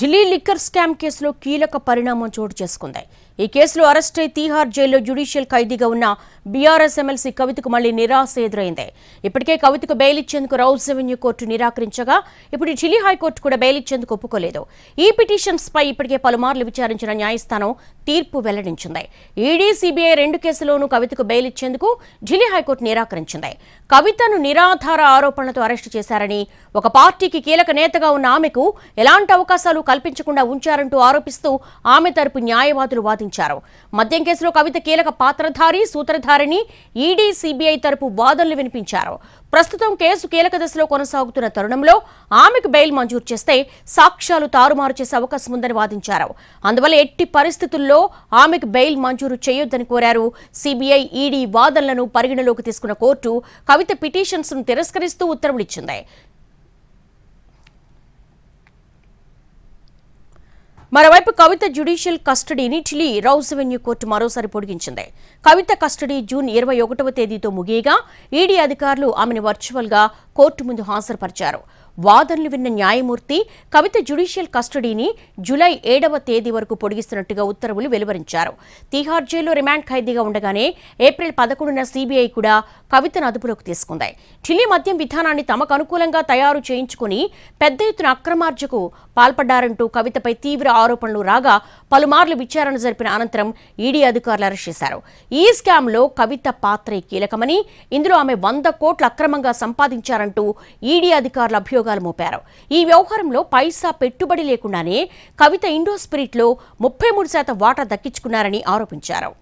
Delhi liquor scam కేసులో కీలక పరిణామం చోటు చేసుకుంది ఈ కేసులో అరెస్ట్ అయి తీహార్ జైల్లో జ్యుడిషియల్ ఖైదీగా ఉన్న బీఆర్ఎస్ ఎమ్మెల్సీ కవితకు మళ్లీ నిరాశ ఎదురైంది ఇప్పటికే కవితకు బెయిల్ ఇచ్చేందుకు రౌల్స్ రెవెన్యూ కోర్టు నిరాకరించగా ఇప్పుడు ఢిల్లీ హైకోర్టు కూడా బెయిల్ ఇచ్చేందుకు ఒప్పుకోలేదు ఈ పిటిషన్స్ పై ఇప్పటికే పలుమార్లు విచారించిన న్యాయస్థానం తీర్పు వెల్లడించింది ఈడీ సిబిఐ రెండు కేసులోనూ కవితకు బెయిల్ ఇచ్చేందుకు ఢిల్లీ హైకోర్టు నిరాకరించింది కవితను నిరాధార ఆరోపణలతో అరెస్టు చేశారని ఒక పార్టీకి కీలక నేతగా ఉన్న ఆమెకు ఎలాంటి అవకాశాలు కల్పించకుండా ఉంచారంటూ ఆరోపిస్తూ ఆమె తరపు న్యాయవాదులు వాదించారు మద్యం కేసులో కవిత కీలక పాత్రధారి సూత్రధారిని ఈడీ సిబిఐ తరపు వాదనలు వినిపించారు ప్రస్తుతం కేసు కీలక దశలో కొనసాగుతున్న తరుణంలో ఆమెకు బెయిల్ మంజూరు చేస్తే సాక్ష్యాలు తారుమారు చేసే అవకాశం ఉందని వాదించారు అందువల్ల ఎట్టి పరిస్థితుల్లో నేపథ్యంలో ఆమెకు బెయిల్ మంజూరు చేయొద్దని కోరారు సిబిఐ ఈడీ వాదనలను పరిగణలోకి తీసుకున్న కోర్టు కవిత ను తిరస్కరిస్తూ ఉత్తర్వులిచ్చింది మరోవైపు కవిత జుడిషియల్ కస్టడీని ఢిల్లీ రౌజ్ రెవెన్యూ కోర్టు మరోసారి పొడిగించింది కవిత కస్టడీ జూన్ ఇరవై ఒకటవ తేదీతో ముగియగా ఈడీ అధికారులు ఆమెను వర్చువల్గా కోర్టు ముందు హాజరుపరిచారు వాదనలు విన్న న్యాయమూర్తి కవిత జ్యుడిషియల్ కస్టడీని జులై ఏడవ తేదీ వరకు పొడిగిస్తున్నట్టుగా ఉత్తర్వులు వెలువరించారు తీహార్ జైల్లో రిమాండ్ ఖైదీగా ఉండగానే ఏప్రిల్ పదకొండున సీబీఐ కూడా కవితను అదుపులోకి తీసుకుంది ఢిల్లీ మద్యం విధానాన్ని తమకు అనుకూలంగా తయారు చేయించుకుని పెద్ద ఎత్తున అక్రమార్జకు పాల్పడ్డారంటూ కవితపై తీవ్ర ఆరోపణలు రాగా పలుమార్లు విచారణ జరిపిన అనంతరం ఈడీ అధికారులు అరెస్ట్ చేశారు ఈ స్కామ్లో కవిత పాత్రే కీలకమని ఇందులో ఆమె వంద కోట్లు అక్రమంగా సంపాదించారంటూ ఈడీ అధికారుల అభియోగం అభియోగాలు మోపారు ఈ వ్యవహారంలో పైసా పెట్టుబడి లేకుండానే కవిత ఇండో స్పిరిట్లో ముప్పై మూడు శాతం వాటా దక్కించుకున్నారని ఆరోపించారు